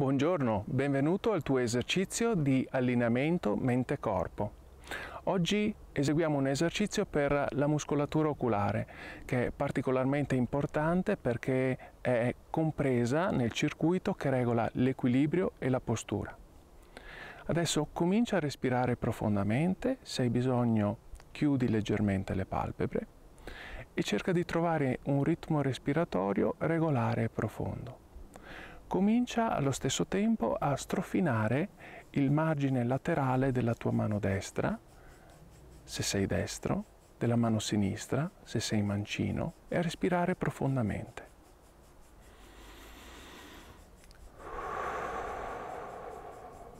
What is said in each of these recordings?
Buongiorno, benvenuto al tuo esercizio di allineamento mente-corpo. Oggi eseguiamo un esercizio per la muscolatura oculare che è particolarmente importante perché è compresa nel circuito che regola l'equilibrio e la postura. Adesso comincia a respirare profondamente, se hai bisogno chiudi leggermente le palpebre e cerca di trovare un ritmo respiratorio regolare e profondo comincia allo stesso tempo a strofinare il margine laterale della tua mano destra, se sei destro, della mano sinistra, se sei mancino, e a respirare profondamente.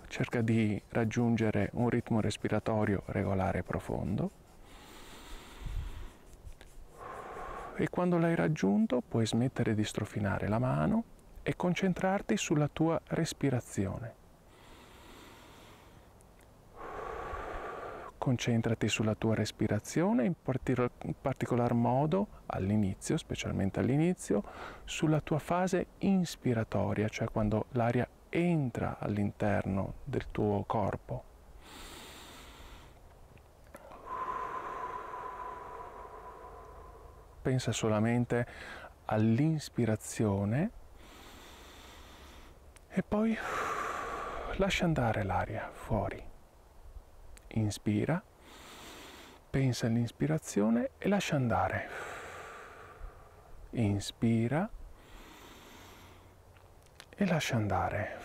Cerca di raggiungere un ritmo respiratorio regolare e profondo. E quando l'hai raggiunto puoi smettere di strofinare la mano e concentrarti sulla tua respirazione. Concentrati sulla tua respirazione, in, partic- in particolar modo all'inizio, specialmente all'inizio, sulla tua fase inspiratoria, cioè quando l'aria entra all'interno del tuo corpo. Pensa solamente all'inspirazione e poi lascia andare l'aria fuori. Inspira, pensa all'inspirazione e lascia andare. Inspira e lascia andare.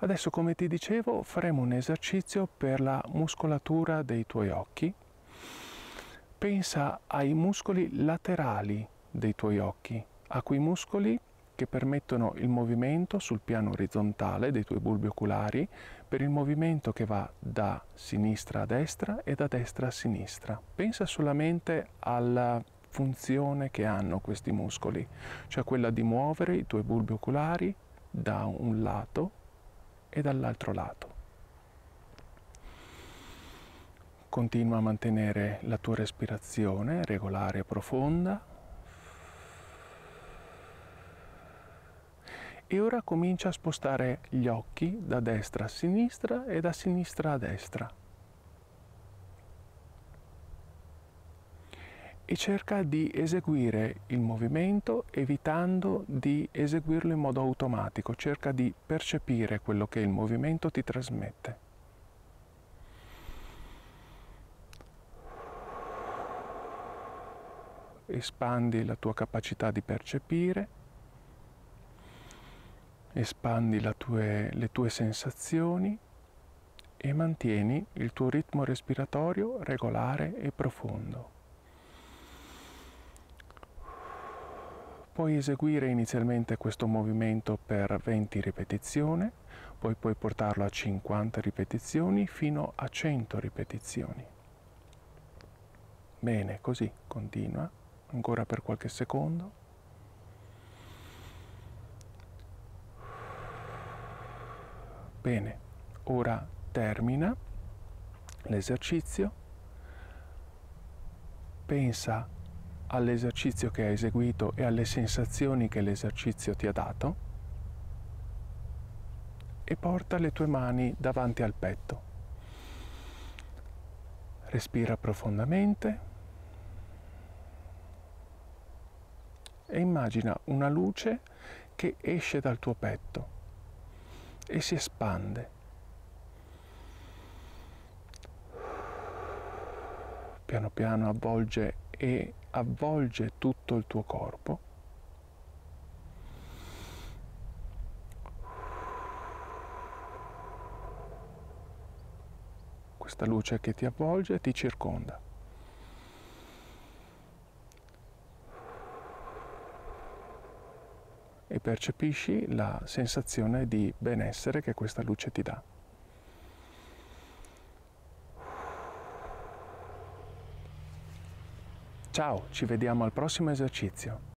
Adesso, come ti dicevo, faremo un esercizio per la muscolatura dei tuoi occhi. Pensa ai muscoli laterali dei tuoi occhi, a quei muscoli che permettono il movimento sul piano orizzontale dei tuoi bulbi oculari per il movimento che va da sinistra a destra e da destra a sinistra. Pensa solamente alla funzione che hanno questi muscoli, cioè quella di muovere i tuoi bulbi oculari da un lato e dall'altro lato. Continua a mantenere la tua respirazione regolare e profonda e ora comincia a spostare gli occhi da destra a sinistra e da sinistra a destra. E cerca di eseguire il movimento evitando di eseguirlo in modo automatico, cerca di percepire quello che il movimento ti trasmette. Espandi la tua capacità di percepire espandi tue, le tue sensazioni e mantieni il tuo ritmo respiratorio regolare e profondo. Puoi eseguire inizialmente questo movimento per 20 ripetizioni, poi puoi portarlo a 50 ripetizioni fino a 100 ripetizioni. Bene, così continua ancora per qualche secondo. Bene, ora termina l'esercizio, pensa all'esercizio che hai eseguito e alle sensazioni che l'esercizio ti ha dato e porta le tue mani davanti al petto. Respira profondamente e immagina una luce che esce dal tuo petto e si espande. Piano piano avvolge e avvolge tutto il tuo corpo. Questa luce che ti avvolge e ti circonda. e percepisci la sensazione di benessere che questa luce ti dà. Ciao, ci vediamo al prossimo esercizio.